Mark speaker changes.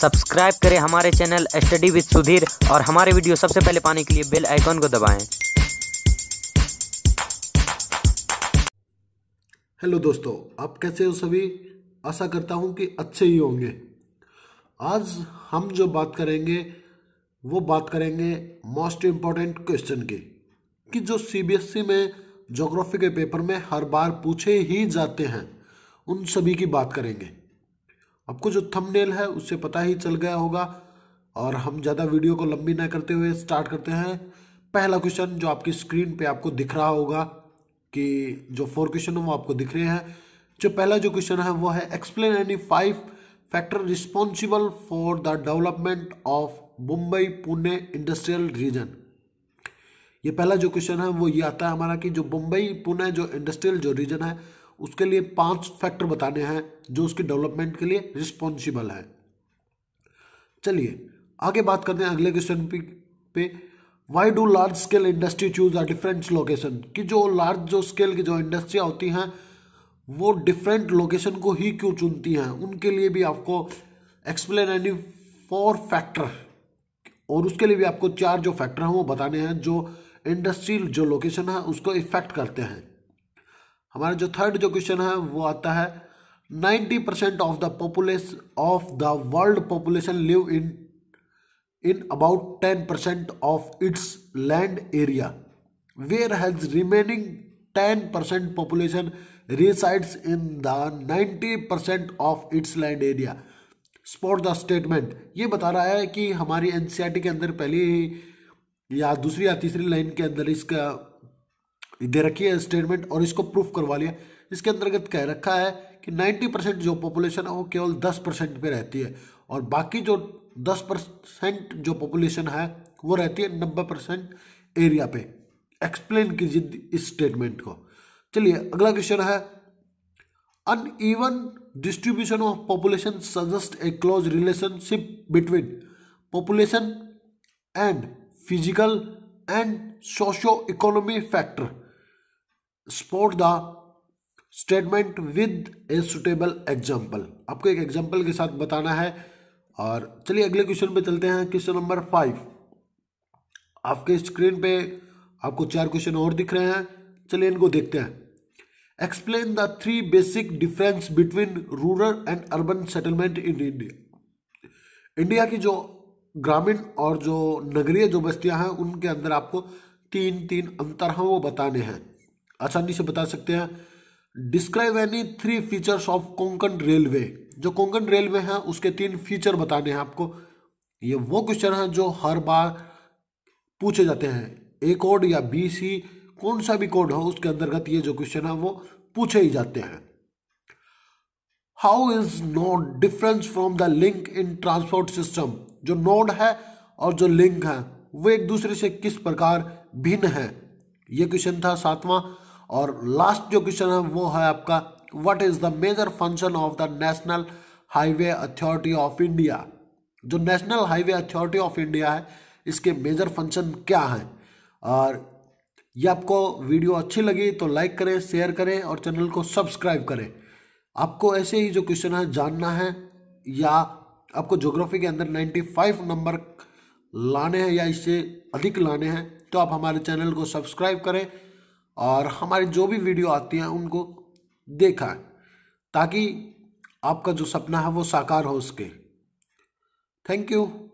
Speaker 1: subscribe करें हमारे channel study with Sudhir और हमारे वीडियो सबसे पहले पाने के लिए बेल आइकॉन को दबाएं हेलो दोस्तों आप कैसे हो सभी आशा करता हूं कि अच्छे ही होंगे आज हम जो बात करेंगे वो बात करेंगे मोस्ट इम्पॉर्टेंट क्वेश्चन की कि जो सीबीएसई e में जोग्राफी के पेपर में हर बार पूछे ही जाते हैं उन सभी की बात करेंगे आपको जो थंबनेल है उससे पता ही चल गया होगा और हम ज़्यादा वीडियो को लंबी ना करते हुए स्टार्ट करते हैं पहला क्वेश्चन जो आपकी स्क्रीन पे आपको दिख रहा होगा कि जो फोर क्वेश्चन वो आपको दिख रहे हैं जो पहला जो क्वेश्चन है वो है explain any five factor responsible for the development of Mumbai Pune industrial region ये पहला जो क्वेश्चन है वो ये आता है हमारा कि जो मुंबई पुणे जो इंडस्ट्रियल जो रीजन है उसके लिए पांच फैक्टर बताने हैं जो उसकी डेवलपमेंट के लिए रिस्पॉन्सिबल है चलिए आगे बात करते हैं अगले क्वेश्चन पे why do large scale industry choose are different location कि जो लार्ज जो स्केल की जो इंडस्ट्रियाँ होती हैं वो डिफरेंट लोकेशन को ही क्यों चुनती हैं उनके लिए भी आपको एक्सप्लेन एनी फोर फैक्टर और उसके लिए भी आपको चार जो फैक्टर हैं वो बताने हैं जो इंडस्ट्री जो लोकेशन है उसको इफेक्ट करते हैं हमारा जो थर्ड जो क्वेश्चन है वो आता है 90 percent of the populace of the world population live in in about 10 percent of its land area where has remaining 10 percent population resides in the 90 percent of its land area spot the statement ये बता रहा है कि हमारी N के अंदर पहली या दूसरी या तीसरी लाइन के अंदर इसका दे रखी है स्टेटमेंट और इसको प्रूफ करवा लिया इसके अंतर्गत कह रखा है कि 90 परसेंट जो पॉपुलेशन है वो केवल 10 परसेंट पे रहती है और बाकी जो 10 परसेंट जो पॉपुलेशन है वो रहती है 90 परसेंट एरिया पे एक्सप्लेन कीजिए इस स्टेटमेंट को चलिए अगला क्वेश्चन है uneven distribution of population suggest a close relationship between population and physical and socio economy factor support the statement with a suitable example आपको एक एग्जाम्पल के साथ बताना है और चलिए अगले क्वेश्चन पे चलते हैं क्वेश्चन नंबर फाइव आपके स्क्रीन पे आपको चार क्वेश्चन और दिख रहे हैं चलिए इनको देखते हैं explain the three basic difference between rural and urban settlement in India India की जो ग्रामीण और जो नगरीय जो बस्तियां हैं उनके अंदर आपको तीन तीन अंतर हैं वो बताने हैं आसानी से बता सकते हैं describe any three features of Konkan railway जो कोंकण रेलवे है उसके तीन फीचर बताने हैं आपको ये वो क्वेश्चन है जो हर बार पूछे जाते हैं ए कोड या बी सी कौन सा भी कोड हो उसके अंतर्गत ये जो क्वेश्चन है वो पूछे ही जाते हैं how is node difference from the link in transport system जो नोड है और जो लिंक है वो एक दूसरे से किस प्रकार भिन्न है ये क्वेश्चन था सातवां और लास्ट जो क्वेश्चन है वो है आपका what is the major function of the national highway authority of India जो national highway authority of India है इसके मेजर फंक्शन क्या हैं और ये आपको वीडियो अच्छी लगी तो लाइक करें शेयर करें और चैनल को सब्सक्राइब करें आपको ऐसे ही जो क्वेश्चन है जानना है या आपको ज्योग्राफी के अंदर 95 नंबर लाने हैं या इससे अधिक लाने हैं तो आप हमारे चैनल को सब्सक्राइब करें और हमारी जो भी वीडियो आती हैं उनको देखा है ताकि आपका जो सपना है वो साकार हो सके थैंक यू